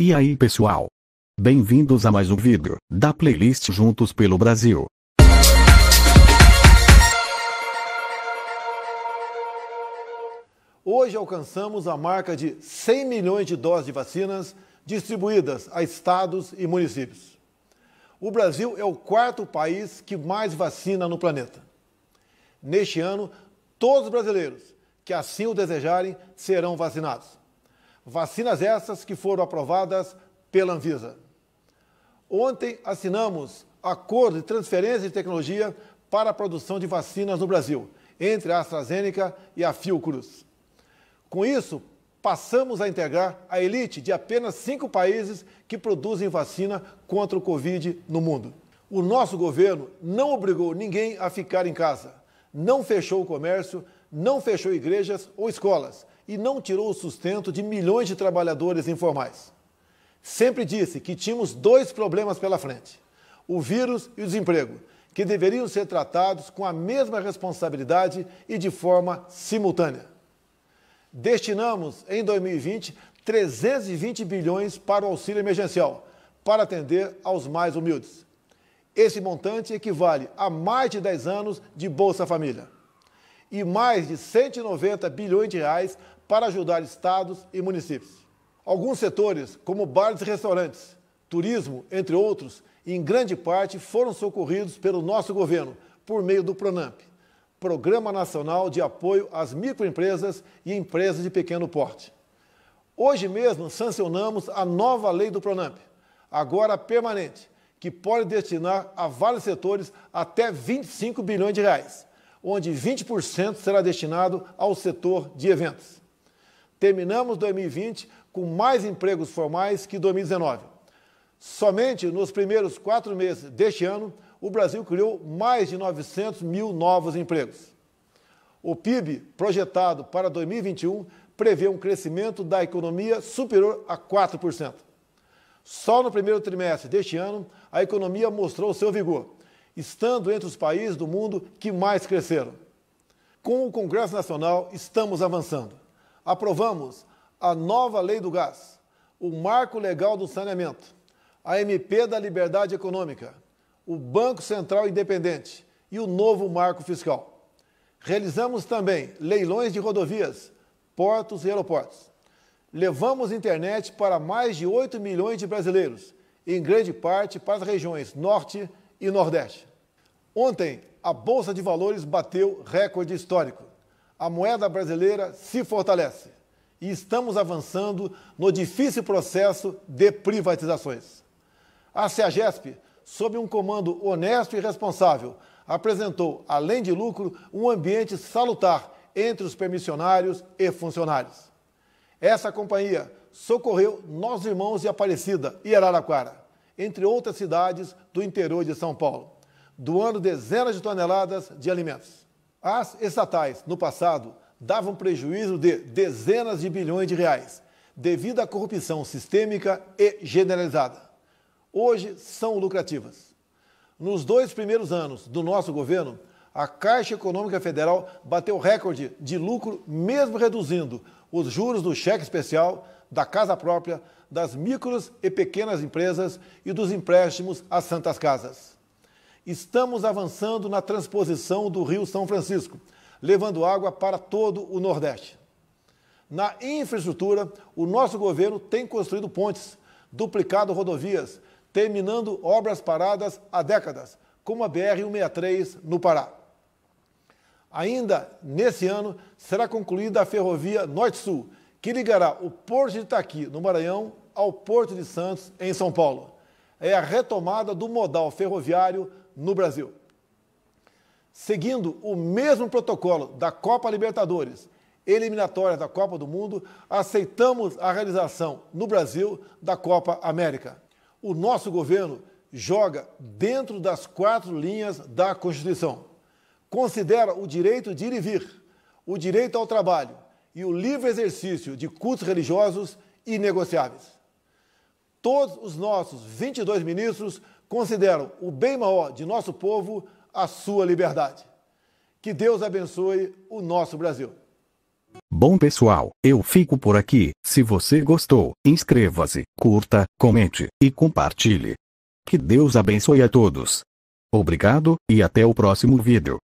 E aí pessoal? Bem-vindos a mais um vídeo da playlist Juntos pelo Brasil. Hoje alcançamos a marca de 100 milhões de doses de vacinas distribuídas a estados e municípios. O Brasil é o quarto país que mais vacina no planeta. Neste ano, todos os brasileiros que assim o desejarem serão vacinados. Vacinas essas que foram aprovadas pela Anvisa. Ontem assinamos acordo de transferência de tecnologia para a produção de vacinas no Brasil, entre a AstraZeneca e a Fiocruz. Com isso, passamos a integrar a elite de apenas cinco países que produzem vacina contra o Covid no mundo. O nosso governo não obrigou ninguém a ficar em casa, não fechou o comércio, não fechou igrejas ou escolas, e não tirou o sustento de milhões de trabalhadores informais. Sempre disse que tínhamos dois problemas pela frente: o vírus e o desemprego, que deveriam ser tratados com a mesma responsabilidade e de forma simultânea. Destinamos, em 2020, 320 bilhões para o auxílio emergencial, para atender aos mais humildes. Esse montante equivale a mais de 10 anos de Bolsa Família. E mais de 190 bilhões de reais para ajudar estados e municípios. Alguns setores, como bares e restaurantes, turismo, entre outros, em grande parte foram socorridos pelo nosso governo por meio do Pronamp, Programa Nacional de Apoio às Microempresas e Empresas de Pequeno Porte. Hoje mesmo sancionamos a nova lei do Pronamp, agora permanente, que pode destinar a vários setores até 25 bilhões de reais, onde 20% será destinado ao setor de eventos terminamos 2020 com mais empregos formais que 2019. Somente nos primeiros quatro meses deste ano, o Brasil criou mais de 900 mil novos empregos. O PIB projetado para 2021 prevê um crescimento da economia superior a 4%. Só no primeiro trimestre deste ano, a economia mostrou seu vigor, estando entre os países do mundo que mais cresceram. Com o Congresso Nacional, estamos avançando aprovamos a nova lei do gás, o marco legal do saneamento, a MP da liberdade econômica, o Banco Central Independente e o novo marco fiscal. Realizamos também leilões de rodovias, portos e aeroportos. Levamos internet para mais de 8 milhões de brasileiros, em grande parte para as regiões Norte e Nordeste. Ontem, a Bolsa de Valores bateu recorde histórico a moeda brasileira se fortalece e estamos avançando no difícil processo de privatizações. A CEAGESP, sob um comando honesto e responsável, apresentou, além de lucro, um ambiente salutar entre os permissionários e funcionários. Essa companhia socorreu nossos irmãos de Aparecida e Araraquara, entre outras cidades do interior de São Paulo, doando dezenas de toneladas de alimentos. As estatais, no passado, davam prejuízo de dezenas de bilhões de reais, devido à corrupção sistêmica e generalizada. Hoje são lucrativas. Nos dois primeiros anos do nosso governo, a Caixa Econômica Federal bateu recorde de lucro, mesmo reduzindo os juros do cheque especial, da casa própria, das micros e pequenas empresas e dos empréstimos às santas casas estamos avançando na transposição do Rio São Francisco, levando água para todo o Nordeste. Na infraestrutura, o nosso governo tem construído pontes, duplicado rodovias, terminando obras paradas há décadas, como a BR-163 no Pará. Ainda nesse ano, será concluída a ferrovia Norte-Sul, que ligará o Porto de Itaqui, no Maranhão, ao Porto de Santos, em São Paulo. É a retomada do modal ferroviário no Brasil. Seguindo o mesmo protocolo da Copa Libertadores, eliminatórias da Copa do Mundo, aceitamos a realização no Brasil da Copa América. O nosso governo joga dentro das quatro linhas da Constituição. Considera o direito de ir e vir, o direito ao trabalho e o livre exercício de cultos religiosos inegociáveis. Todos os nossos 22 ministros consideram o bem maior de nosso povo a sua liberdade. Que Deus abençoe o nosso Brasil. Bom pessoal, eu fico por aqui. Se você gostou, inscreva-se, curta, comente e compartilhe. Que Deus abençoe a todos. Obrigado e até o próximo vídeo.